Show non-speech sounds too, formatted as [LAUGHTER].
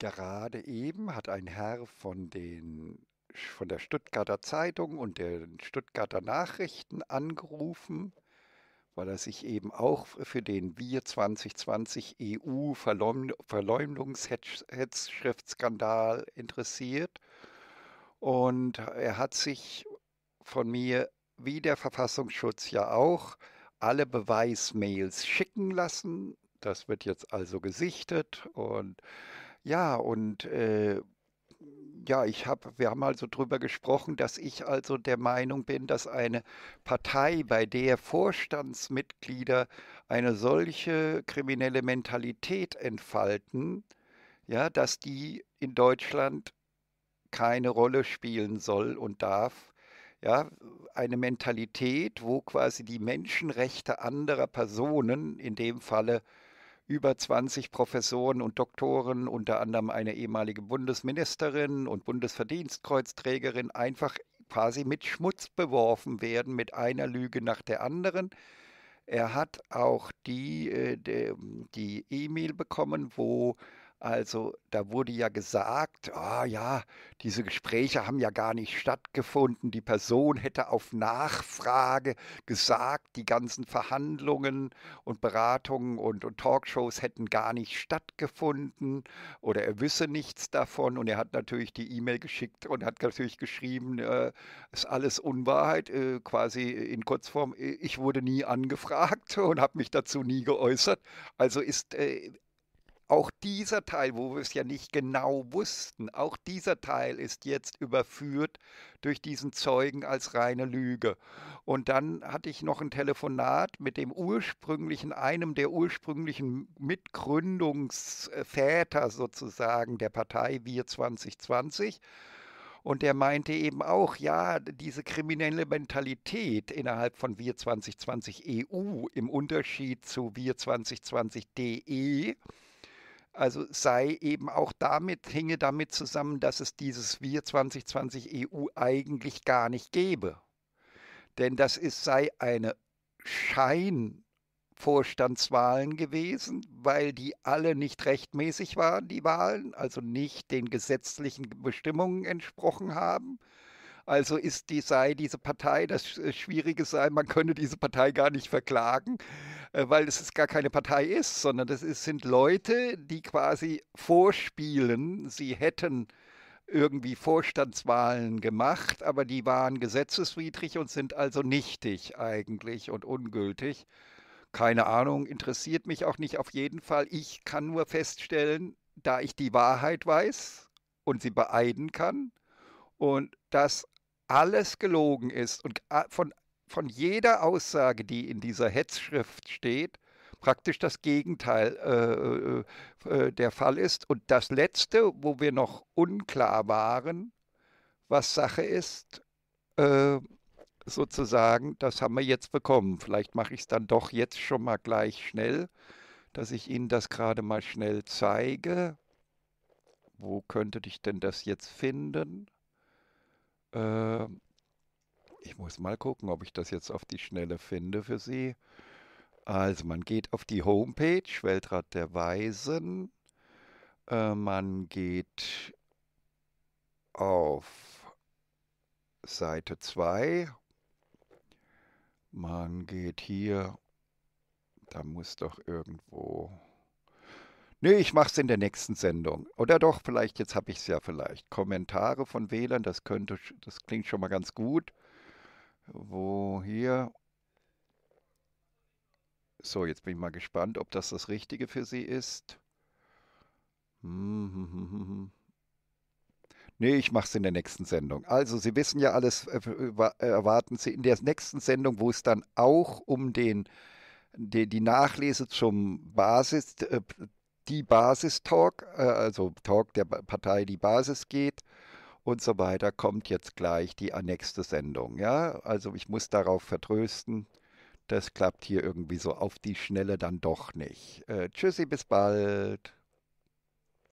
Gerade eben hat ein Herr von, den, von der Stuttgarter Zeitung und den Stuttgarter Nachrichten angerufen, weil er sich eben auch für den Wir 2020 EU Verleumdungshetzschriftskandal interessiert. Und er hat sich von mir, wie der Verfassungsschutz ja auch, alle Beweismails schicken lassen. Das wird jetzt also gesichtet und ja, und äh, ja, ich habe, wir haben also darüber gesprochen, dass ich also der Meinung bin, dass eine Partei, bei der Vorstandsmitglieder eine solche kriminelle Mentalität entfalten, ja, dass die in Deutschland keine Rolle spielen soll und darf. Ja, eine Mentalität, wo quasi die Menschenrechte anderer Personen, in dem Falle äh, über 20 Professoren und Doktoren, unter anderem eine ehemalige Bundesministerin und Bundesverdienstkreuzträgerin, einfach quasi mit Schmutz beworfen werden, mit einer Lüge nach der anderen. Er hat auch die, äh, die E-Mail bekommen, wo also da wurde ja gesagt, ah oh ja, diese Gespräche haben ja gar nicht stattgefunden. Die Person hätte auf Nachfrage gesagt, die ganzen Verhandlungen und Beratungen und, und Talkshows hätten gar nicht stattgefunden oder er wisse nichts davon. Und er hat natürlich die E-Mail geschickt und hat natürlich geschrieben, äh, ist alles Unwahrheit, äh, quasi in Kurzform, äh, ich wurde nie angefragt [LAUGHS] und habe mich dazu nie geäußert. Also ist äh, auch dieser Teil, wo wir es ja nicht genau wussten, auch dieser Teil ist jetzt überführt durch diesen Zeugen als reine Lüge. Und dann hatte ich noch ein Telefonat mit dem ursprünglichen, einem der ursprünglichen Mitgründungsväter sozusagen der Partei Wir 2020. Und der meinte eben auch, ja, diese kriminelle Mentalität innerhalb von Wir 2020 EU im Unterschied zu Wir 2020 DE also sei eben auch damit, hinge damit zusammen, dass es dieses Wir 2020 EU eigentlich gar nicht gäbe. Denn das ist, sei eine Scheinvorstandswahlen gewesen, weil die alle nicht rechtmäßig waren, die Wahlen, also nicht den gesetzlichen Bestimmungen entsprochen haben. Also ist die, sei diese Partei, das äh, Schwierige sei, man könne diese Partei gar nicht verklagen, äh, weil es ist gar keine Partei ist, sondern das ist, sind Leute, die quasi vorspielen, sie hätten irgendwie Vorstandswahlen gemacht, aber die waren gesetzeswidrig und sind also nichtig eigentlich und ungültig. Keine Ahnung, interessiert mich auch nicht auf jeden Fall. Ich kann nur feststellen, da ich die Wahrheit weiß und sie beeiden kann und das alles gelogen ist und von, von jeder Aussage, die in dieser Hetzschrift steht, praktisch das Gegenteil äh, äh, äh, der Fall ist. Und das Letzte, wo wir noch unklar waren, was Sache ist, äh, sozusagen, das haben wir jetzt bekommen. Vielleicht mache ich es dann doch jetzt schon mal gleich schnell, dass ich Ihnen das gerade mal schnell zeige. Wo könnte ich denn das jetzt finden? Ähm, ich muss mal gucken, ob ich das jetzt auf die Schnelle finde für Sie. Also man geht auf die Homepage Weltrat der Weisen. Äh, man geht auf Seite 2. Man geht hier, da muss doch irgendwo Nee, ich mache es in der nächsten Sendung. Oder doch, vielleicht, jetzt habe ich es ja vielleicht. Kommentare von Wählern, das könnte, das klingt schon mal ganz gut. Wo hier. So, jetzt bin ich mal gespannt, ob das das Richtige für Sie ist. Hm, hm, hm, hm Nee, ich mache es in der nächsten Sendung. Also, Sie wissen ja alles, äh, erwarten Sie in der nächsten Sendung, wo es dann auch um den, die, die Nachlese zum Basis, äh, die Basis äh, also Talk der Partei die Basis geht und so weiter, kommt jetzt gleich die nächste Sendung. Ja, also ich muss darauf vertrösten. Das klappt hier irgendwie so auf die Schnelle dann doch nicht. Äh, tschüssi, bis bald.